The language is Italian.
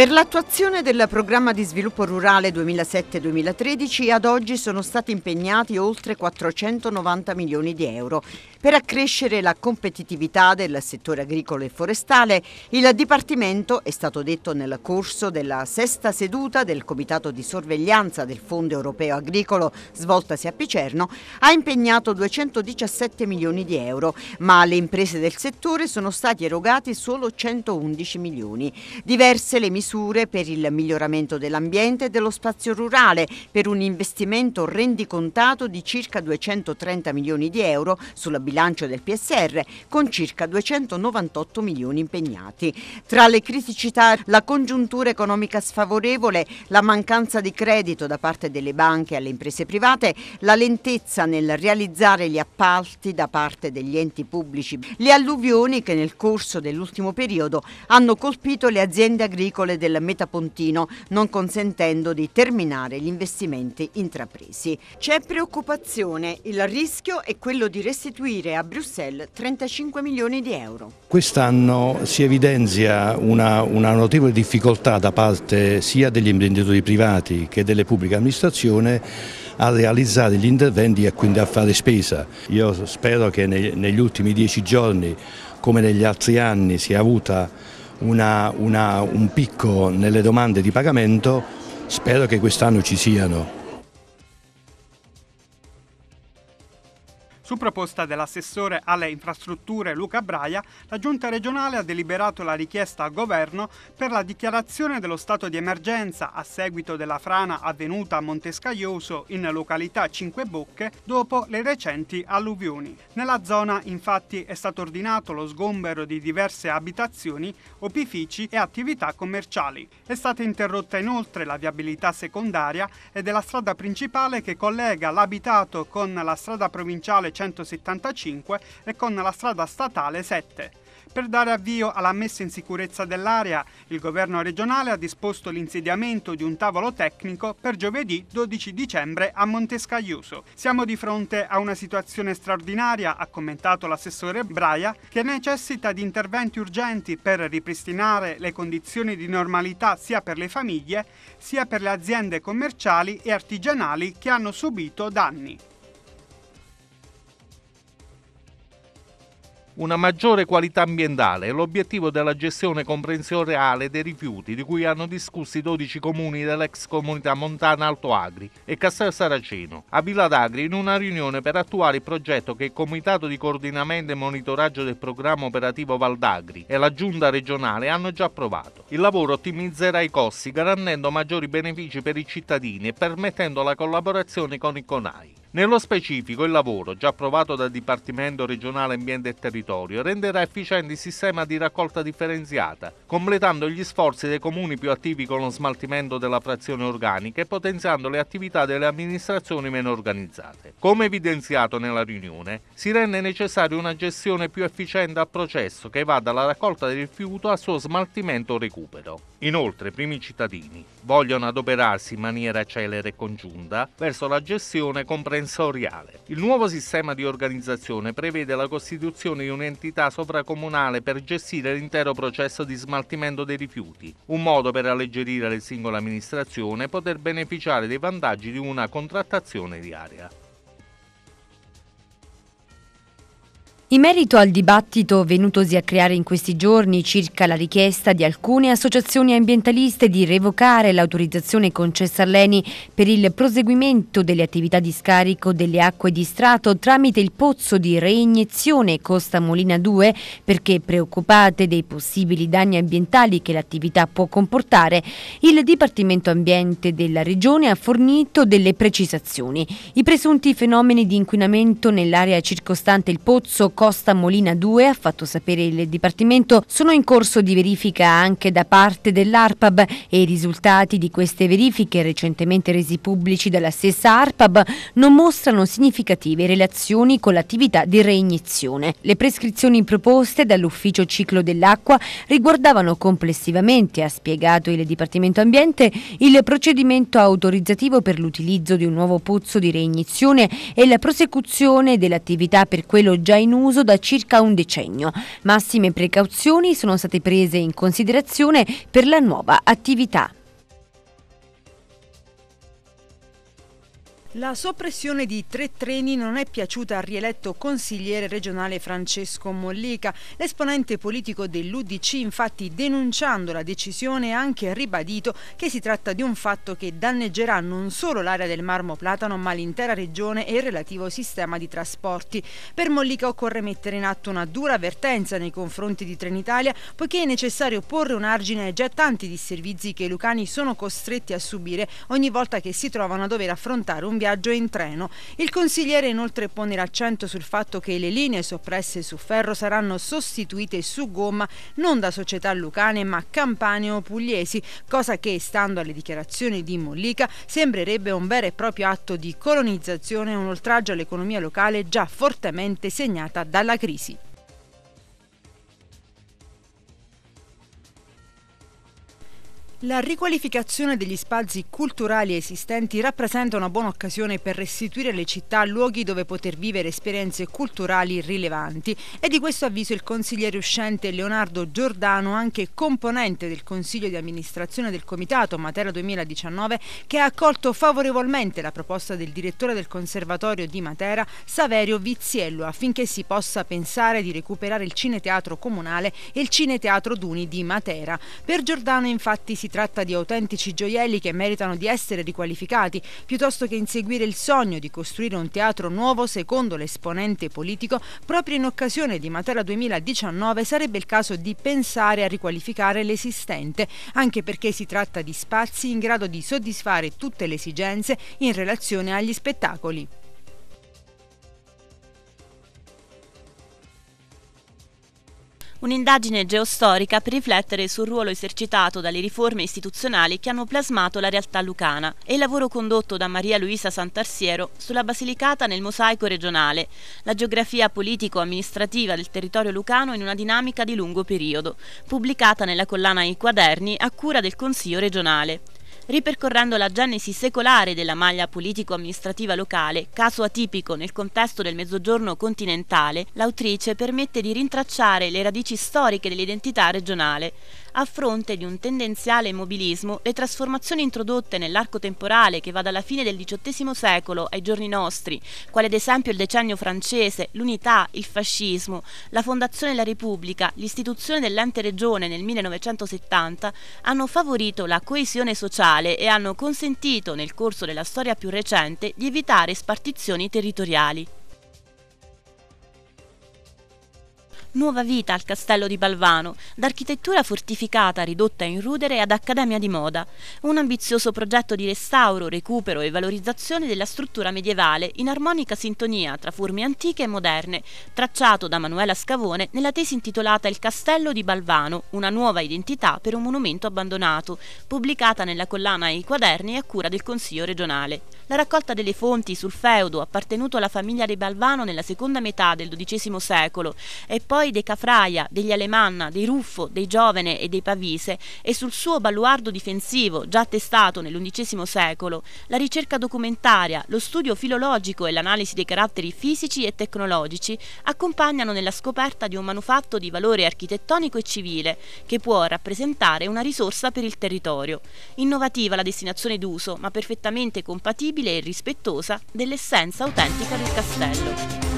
Per l'attuazione del programma di sviluppo rurale 2007-2013 ad oggi sono stati impegnati oltre 490 milioni di euro. Per accrescere la competitività del settore agricolo e forestale, il Dipartimento, è stato detto nel corso della sesta seduta del Comitato di Sorveglianza del Fondo Europeo Agricolo svoltasi a Picerno, ha impegnato 217 milioni di euro, ma alle imprese del settore sono stati erogati solo 111 milioni. Diverse le misure misure per il miglioramento dell'ambiente e dello spazio rurale per un investimento rendicontato di circa 230 milioni di euro sulla bilancia del PSR con circa 298 milioni impegnati. Tra le criticità la congiuntura economica sfavorevole, la mancanza di credito da parte delle banche alle imprese private, la lentezza nel realizzare gli appalti da parte degli enti pubblici, le alluvioni che nel corso dell'ultimo periodo hanno colpito le aziende agricole scuole del Metapontino, non consentendo di terminare gli investimenti intrapresi. C'è preoccupazione, il rischio è quello di restituire a Bruxelles 35 milioni di euro. Quest'anno si evidenzia una, una notevole difficoltà da parte sia degli imprenditori privati che delle pubbliche amministrazioni a realizzare gli interventi e quindi a fare spesa. Io spero che negli ultimi dieci giorni, come negli altri anni, sia avuta una, una, un picco nelle domande di pagamento, spero che quest'anno ci siano Su proposta dell'assessore alle infrastrutture Luca Braia, la Giunta regionale ha deliberato la richiesta al governo per la dichiarazione dello stato di emergenza a seguito della frana avvenuta a Montescaglioso in località Cinque Bocche dopo le recenti alluvioni. Nella zona infatti è stato ordinato lo sgombero di diverse abitazioni, opifici e attività commerciali. È stata interrotta inoltre la viabilità secondaria e della strada principale che collega l'abitato con la strada provinciale 175 e con la strada statale 7. Per dare avvio alla messa in sicurezza dell'area, il governo regionale ha disposto l'insediamento di un tavolo tecnico per giovedì 12 dicembre a Montescagliuso. Siamo di fronte a una situazione straordinaria, ha commentato l'assessore Braia, che necessita di interventi urgenti per ripristinare le condizioni di normalità sia per le famiglie sia per le aziende commerciali e artigianali che hanno subito danni. una maggiore qualità ambientale è l'obiettivo della gestione comprensoriale dei rifiuti di cui hanno discusso i 12 comuni dell'ex comunità montana Alto Agri e Castel Saraceno. A Villa d'Agri in una riunione per attuare il progetto che il Comitato di Coordinamento e Monitoraggio del Programma Operativo Valdagri e la Giunta regionale hanno già approvato. Il lavoro ottimizzerà i costi garantendo maggiori benefici per i cittadini e permettendo la collaborazione con il CONAI. Nello specifico il lavoro, già approvato dal Dipartimento regionale ambiente e territorio, renderà efficiente il sistema di raccolta differenziata, completando gli sforzi dei comuni più attivi con lo smaltimento della frazione organica e potenziando le attività delle amministrazioni meno organizzate. Come evidenziato nella riunione, si rende necessaria una gestione più efficiente al processo che va dalla raccolta del rifiuto al suo smaltimento o recupero. Inoltre i primi cittadini vogliono adoperarsi in maniera celere e congiunta verso la gestione comprendente sensoriale. Il nuovo sistema di organizzazione prevede la costituzione di un'entità sovracomunale per gestire l'intero processo di smaltimento dei rifiuti, un modo per alleggerire le singole amministrazioni e poter beneficiare dei vantaggi di una contrattazione di area. In merito al dibattito venutosi a creare in questi giorni circa la richiesta di alcune associazioni ambientaliste di revocare l'autorizzazione concessa all'ENI per il proseguimento delle attività di scarico delle acque di strato tramite il pozzo di reiniezione Costa Molina 2 perché preoccupate dei possibili danni ambientali che l'attività può comportare, il Dipartimento Ambiente della Regione ha fornito delle precisazioni. I presunti fenomeni di inquinamento nell'area circostante il pozzo Costa Molina 2, ha fatto sapere il Dipartimento, sono in corso di verifica anche da parte dell'ARPAB e i risultati di queste verifiche recentemente resi pubblici dalla stessa ARPAB non mostrano significative relazioni con l'attività di reiniezione. Le prescrizioni proposte dall'Ufficio Ciclo dell'Acqua riguardavano complessivamente, ha spiegato il Dipartimento Ambiente, il procedimento autorizzativo per l'utilizzo di un nuovo pozzo di reignizione e la prosecuzione dell'attività per quello già in uso uso da circa un decennio. Massime precauzioni sono state prese in considerazione per la nuova attività. La soppressione di tre treni non è piaciuta al rieletto consigliere regionale Francesco Mollica. L'esponente politico dell'Udc infatti denunciando la decisione ha anche ribadito che si tratta di un fatto che danneggerà non solo l'area del Marmo Platano ma l'intera regione e il relativo sistema di trasporti. Per Mollica occorre mettere in atto una dura avvertenza nei confronti di Trenitalia poiché è necessario porre un argine ai già tanti disservizi che i lucani sono costretti a subire ogni volta che si trovano a dover affrontare un viaggio in treno. Il consigliere inoltre pone l'accento sul fatto che le linee soppresse su ferro saranno sostituite su gomma non da società lucane ma campane o pugliesi, cosa che, stando alle dichiarazioni di Mollica, sembrerebbe un vero e proprio atto di colonizzazione e un oltraggio all'economia locale già fortemente segnata dalla crisi. La riqualificazione degli spazi culturali esistenti rappresenta una buona occasione per restituire alle città luoghi dove poter vivere esperienze culturali rilevanti e di questo avviso il consigliere uscente Leonardo Giordano, anche componente del Consiglio di amministrazione del Comitato Matera 2019, che ha accolto favorevolmente la proposta del direttore del Conservatorio di Matera, Saverio Viziello, affinché si possa pensare di recuperare il Cineteatro Comunale e il Cineteatro Duni di Matera. Per Giordano infatti si tratta di autentici gioielli che meritano di essere riqualificati, piuttosto che inseguire il sogno di costruire un teatro nuovo secondo l'esponente politico, proprio in occasione di Matera 2019 sarebbe il caso di pensare a riqualificare l'esistente, anche perché si tratta di spazi in grado di soddisfare tutte le esigenze in relazione agli spettacoli. Un'indagine geostorica per riflettere sul ruolo esercitato dalle riforme istituzionali che hanno plasmato la realtà lucana e il lavoro condotto da Maria Luisa Santarsiero sulla Basilicata nel mosaico regionale, la geografia politico-amministrativa del territorio lucano in una dinamica di lungo periodo, pubblicata nella collana I Quaderni a cura del Consiglio regionale ripercorrendo la genesi secolare della maglia politico-amministrativa locale, caso atipico nel contesto del mezzogiorno continentale, l'autrice permette di rintracciare le radici storiche dell'identità regionale, a fronte di un tendenziale immobilismo, le trasformazioni introdotte nell'arco temporale che va dalla fine del XVIII secolo ai giorni nostri, quale ad esempio il decennio francese, l'unità, il fascismo, la fondazione della Repubblica, l'istituzione dell'ente regione nel 1970, hanno favorito la coesione sociale e hanno consentito nel corso della storia più recente di evitare spartizioni territoriali. nuova vita al castello di Balvano, d'architettura fortificata ridotta in rudere ad Accademia di Moda, un ambizioso progetto di restauro, recupero e valorizzazione della struttura medievale in armonica sintonia tra forme antiche e moderne, tracciato da Manuela Scavone nella tesi intitolata Il castello di Balvano, una nuova identità per un monumento abbandonato, pubblicata nella collana I quaderni a cura del Consiglio regionale. La raccolta delle fonti sul feudo appartenuto alla famiglia dei Balvano nella seconda metà del XII secolo e poi eroi dei Cafraia, degli Alemanna, dei Ruffo, dei Giovene e dei Pavise, e sul suo baluardo difensivo, già attestato nell'undicesimo secolo, la ricerca documentaria, lo studio filologico e l'analisi dei caratteri fisici e tecnologici accompagnano nella scoperta di un manufatto di valore architettonico e civile, che può rappresentare una risorsa per il territorio. Innovativa la destinazione d'uso, ma perfettamente compatibile e rispettosa dell'essenza autentica del castello.